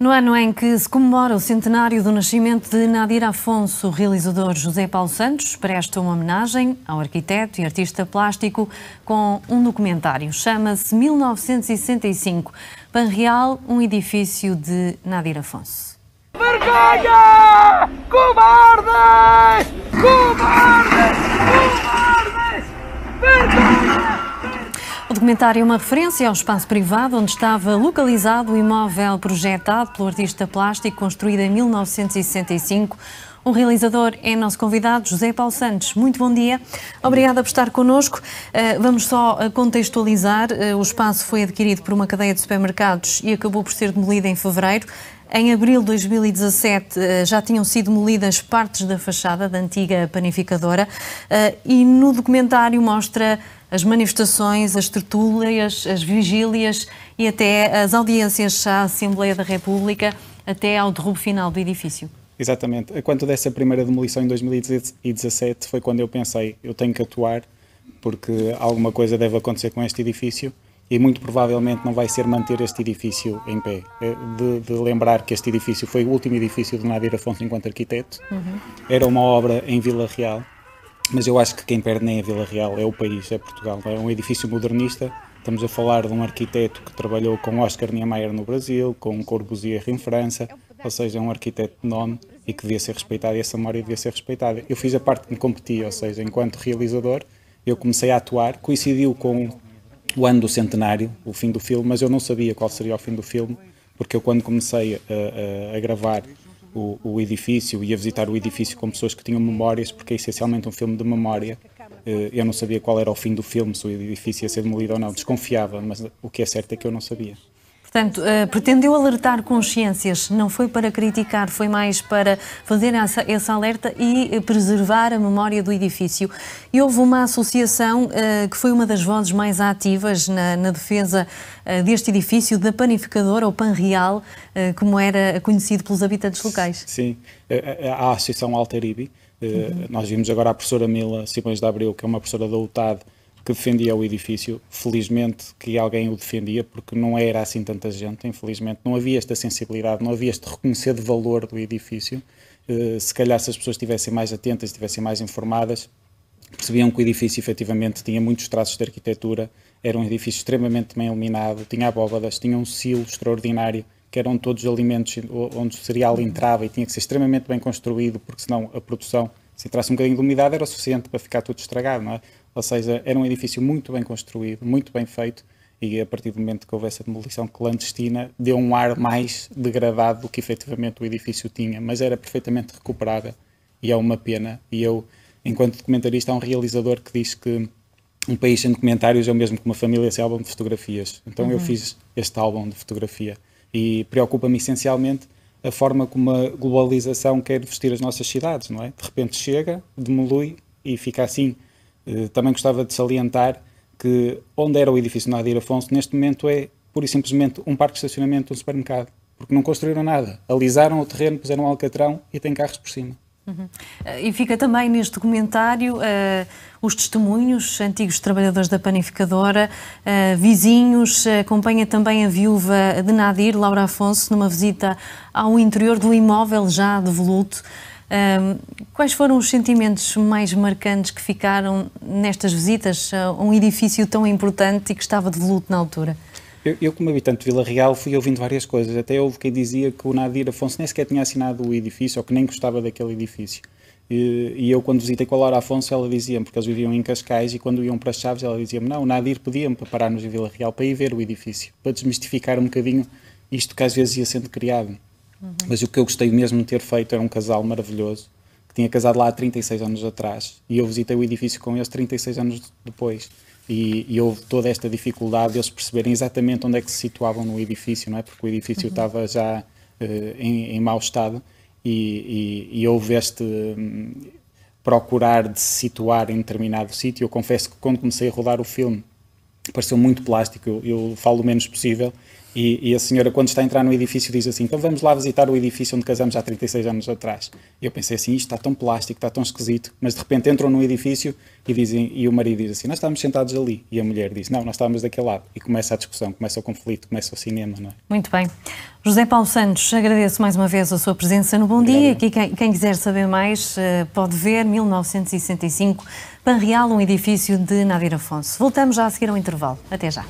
No ano em que se comemora o centenário do nascimento de Nadir Afonso, o realizador José Paulo Santos presta uma homenagem ao arquiteto e artista plástico com um documentário. Chama-se 1965, Panreal, um edifício de Nadir Afonso. Vergonha! covardes, covardes. documentário é uma referência ao espaço privado onde estava localizado o imóvel projetado pelo artista plástico construído em 1965. O realizador é nosso convidado, José Paulo Santos. Muito bom dia. Obrigada por estar connosco. Eh, vamos só eh, contextualizar. Eh, o espaço foi adquirido por uma cadeia de supermercados e acabou por ser demolido em fevereiro. Em abril de 2017 já tinham sido demolidas partes da fachada da antiga panificadora e no documentário mostra as manifestações, as tertúlias, as vigílias e até as audiências à Assembleia da República até ao derrubo final do edifício. Exatamente. Quanto dessa primeira demolição em 2017 foi quando eu pensei, eu tenho que atuar porque alguma coisa deve acontecer com este edifício e muito provavelmente não vai ser manter este edifício em pé. Eh, de, de lembrar que este edifício foi o último edifício de Nadir Afonso enquanto arquiteto, uhum. era uma obra em Vila Real, mas eu acho que quem perde nem é Vila Real, é o país, é Portugal. É um edifício modernista. Estamos a falar de um arquiteto que trabalhou com Oscar Niemeyer no Brasil, com Corbusier em França, ou seja, é um arquiteto de nome e que devia ser respeitado e essa memória devia ser respeitada. Eu fiz a parte que me competia, ou seja, enquanto realizador, eu comecei a atuar, coincidiu com o ano do centenário, o fim do filme, mas eu não sabia qual seria o fim do filme, porque eu quando comecei a, a, a gravar o, o edifício, ia visitar o edifício com pessoas que tinham memórias, porque é essencialmente um filme de memória. Eh, eu não sabia qual era o fim do filme, se o edifício ia ser demolido ou não, desconfiava, mas o que é certo é que eu não sabia. Portanto, uh, pretendeu alertar consciências, não foi para criticar, foi mais para fazer essa, essa alerta e eh, preservar a memória do edifício. E houve uma associação uh, que foi uma das vozes mais ativas na, na defesa uh, deste edifício, da panificadora ou Panreal, como era conhecido pelos habitantes locais. Sim, a, a Associação Alteribi. Uhum. Nós vimos agora a professora Mila Simões de Abreu, que é uma professora da UTAD, que defendia o edifício. Felizmente que alguém o defendia, porque não era assim tanta gente, infelizmente. Não havia esta sensibilidade, não havia este reconhecer de valor do edifício. Eh, se calhar, se as pessoas estivessem mais atentas, estivessem mais informadas, percebiam que o edifício efetivamente tinha muitos traços de arquitetura, era um edifício extremamente bem iluminado, tinha abóbadas, tinha um silo extraordinário, que eram todos alimentos onde o cereal entrava e tinha que ser extremamente bem construído, porque senão a produção se entrasse um bocadinho de umidade era suficiente para ficar tudo estragado, não é? Ou seja, era um edifício muito bem construído, muito bem feito e a partir do momento que houve essa demolição clandestina deu um ar mais degradado do que efetivamente o edifício tinha, mas era perfeitamente recuperada e é uma pena. E eu, enquanto documentarista, há um realizador que diz que um país sem documentários é o mesmo que uma família sem álbum de fotografias. Então uhum. eu fiz este álbum de fotografia e preocupa-me essencialmente a forma como a globalização quer vestir as nossas cidades, não é? De repente chega, demolui e fica assim. Eh, também gostava de salientar que onde era o edifício Nadir Afonso, neste momento é pura e simplesmente um parque de estacionamento um supermercado, porque não construíram nada. Alisaram o terreno, puseram um alcatrão e tem carros por cima. Uhum. E fica também neste documentário uh, os testemunhos, antigos trabalhadores da panificadora, uh, vizinhos, acompanha também a viúva de Nadir, Laura Afonso, numa visita ao interior do imóvel já devoluto. Uh, ehm, quais foram os sentimentos mais marcantes que ficaram nestas visitas a um edifício tão importante e que estava devoluto na altura? Eu, eu, como habitante de Vila Real, fui ouvindo várias coisas. Até houve quem dizia que o Nadir Afonso nem sequer tinha assinado o edifício ou que nem gostava daquele edifício. E, e eu, quando visitei com a Laura Afonso, ela dizia-me, porque eles viviam em Cascais, e quando iam para Chaves, ela dizia-me: Não, o Nadir podia me para nos em Vila Real para ir ver o edifício, para desmistificar um bocadinho isto que às vezes ia sendo criado. Uhum. Mas o que eu gostei mesmo de ter feito era um casal maravilhoso, que tinha casado lá há 36 anos atrás, e eu visitei o edifício com eles 36 anos depois e, e, houve toda esta dificuldade de eles perceberem exatamente onde é que se situavam no edifício, não é? Porque o edifício uhum. estava já uh, em, em mau estado e, e, e houve este um, procurar de se situar em determinado sítio. Eu confesso que quando comecei a rodar o filme pareceu muito plástico, eu, eu falo o menos possível e, e, a senhora, quando está a entrar no edifício, diz assim: então vamos lá visitar o edifício onde casamos há 36 anos atrás. E eu pensei assim: isto está tão plástico, está tão esquisito. Mas de repente entram no edifício e, dizem, e o marido diz assim: nós estávamos sentados ali. E a mulher diz: não, nós estávamos daquele lado. E começa a discussão, começa o conflito, começa o cinema, não é? Muito bem. José Paulo Santos, agradeço mais uma vez a sua presença no Bom Dia. Aqui, quem, quem, quiser saber mais, eh, pode ver 1965, Panreal, um edifício de Nadir Afonso. Voltamos já a seguir ao intervalo. Até já.